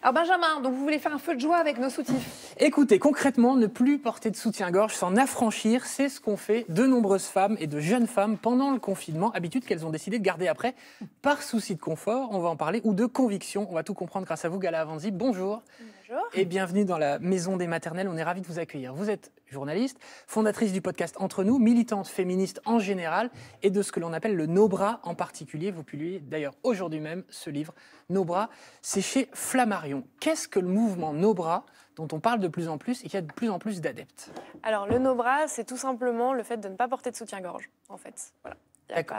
Alors Benjamin, donc vous voulez faire un feu de joie avec nos soutifs Écoutez, concrètement, ne plus porter de soutien-gorge, s'en affranchir, c'est ce qu'ont fait de nombreuses femmes et de jeunes femmes pendant le confinement, habitude qu'elles ont décidé de garder après par souci de confort, on va en parler, ou de conviction. On va tout comprendre grâce à vous, Gala Avanzi. Bonjour. Et bienvenue dans la Maison des Maternelles. On est ravis de vous accueillir. Vous êtes journaliste, fondatrice du podcast Entre nous, militante féministe en général et de ce que l'on appelle le No Bras en particulier. Vous publiez d'ailleurs aujourd'hui même ce livre, No Bras. C'est chez Flammarion. Qu'est-ce que le mouvement No Bras dont on parle de plus en plus et qui a de plus en plus d'adeptes Alors, le no bras, c'est tout simplement le fait de ne pas porter de soutien-gorge, en fait. Voilà. D'accord.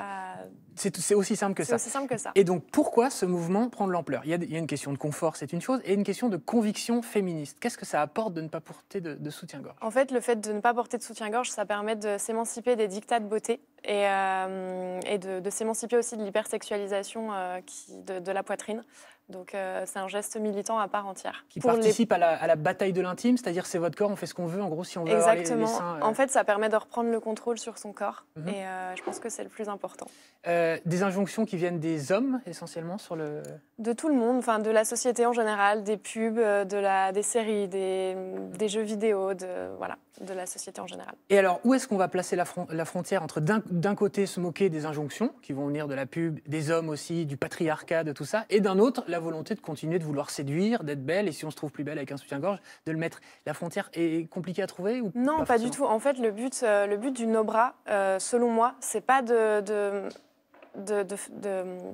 C'est aussi simple que ça. Et donc, pourquoi ce mouvement prend de l'ampleur il, y a une question de confort, c'est une chose, et une question de conviction féministe. Qu'est-ce que ça apporte de ne pas porter de, soutien-gorge En fait, le fait de ne pas porter de soutien-gorge, ça permet de s'émanciper des dictats de beauté et, euh, de, s'émanciper aussi de l'hypersexualisation euh, de la poitrine. Donc euh, c'est un geste militant à part entière. Qui participe à, la, bataille de l'intime, c'est-à-dire c'est votre corps, on fait ce qu'on veut, en gros, si on veut. Exactement. Euh. En fait, ça permet de reprendre le contrôle sur son corps, mhm. et euh, je pense que c'est le plus important. des injonctions qui viennent des hommes essentiellement sur le. De tout le monde, enfin de la société en général, des pubs, de la, des séries, des, des jeux vidéo, de voilà, de la société en général. Et alors où est-ce qu'on va placer la, la frontière entre d'un côté se moquer des injonctions qui vont venir de la pub, des hommes aussi, du patriarcat, de tout ça, et d'un autre la la volonté de continuer de vouloir séduire, d'être belle, et si on se trouve plus belle avec un soutien-gorge, de le mettre. La frontière est compliquée à trouver ou Non, pas, du tout. En fait, le but, euh, le but du no bra, euh, selon moi, c'est pas de,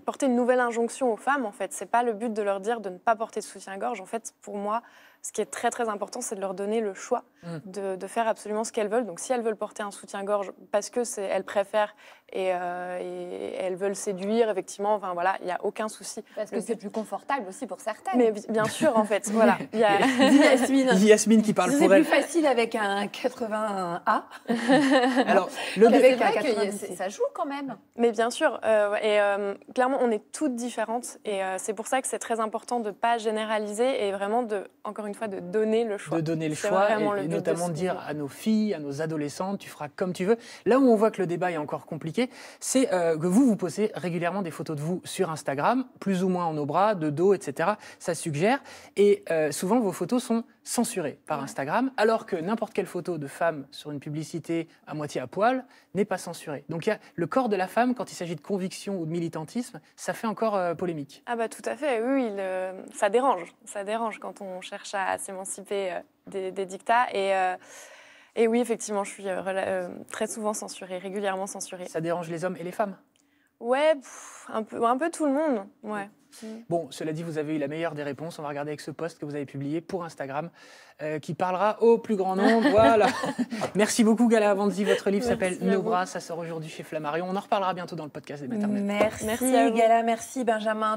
porter une nouvelle injonction aux femmes, en fait. C'est pas le but de leur dire de ne pas porter de soutien-gorge. En fait, pour moi, ce qui est très très important, c'est de leur donner le choix mm. de, faire absolument ce qu'elles veulent. Donc si elles veulent porter un soutien-gorge parce que c'est elles préfèrent et, euh, elles veulent séduire, effectivement, enfin voilà, il n'y a aucun souci. Parce que c'est plus confortable aussi pour certaines. Mais bien sûr, en fait, voilà. Il y a Yasmine. qui parle pour elle. C'est plus facile avec un 80 a Alors le avec un 80, ça joue quand même. Mais bien sûr, euh, et euh, clairement, on est toutes différentes et c'est pour ça que c'est très important de ne pas généraliser et vraiment de, encore une de donner le choix. De donner le choix, et, notamment de dire à nos filles, à nos adolescentes, tu feras comme tu veux. Là où on voit que le débat est encore compliqué, c'est euh, que vous, vous posez régulièrement des photos de vous sur Instagram, plus ou moins en nos bras, de dos, etc. Ça suggère. Et euh, souvent, vos photos sont censurée par Instagram, alors que n'importe quelle photo de femme sur une publicité à moitié à poil n'est pas censurée. Donc y a le corps de la femme, quand il s'agit de conviction ou de militantisme, ça fait encore euh, polémique. Ah bah tout à fait, oui, ça dérange. Ça dérange quand on cherche à, s'émanciper euh, des, dictats. Euh, et, oui, effectivement, je suis très souvent censurée, régulièrement censurée. Ça dérange les hommes et les femmes Ouais, un, peu, un peu tout le monde, ouais. Mm. Bon, cela dit, vous avez eu la meilleure des réponses. On va regarder avec ce post que vous avez publié pour Instagram, euh, qui parlera au plus grand nombre. voilà. Merci beaucoup, Gala Avanzi. Votre livre s'appelle Nos bras. Ça sort aujourd'hui chez Flammarion. On en reparlera bientôt dans le podcast des maternelles. merci Gala. Merci, Benjamin.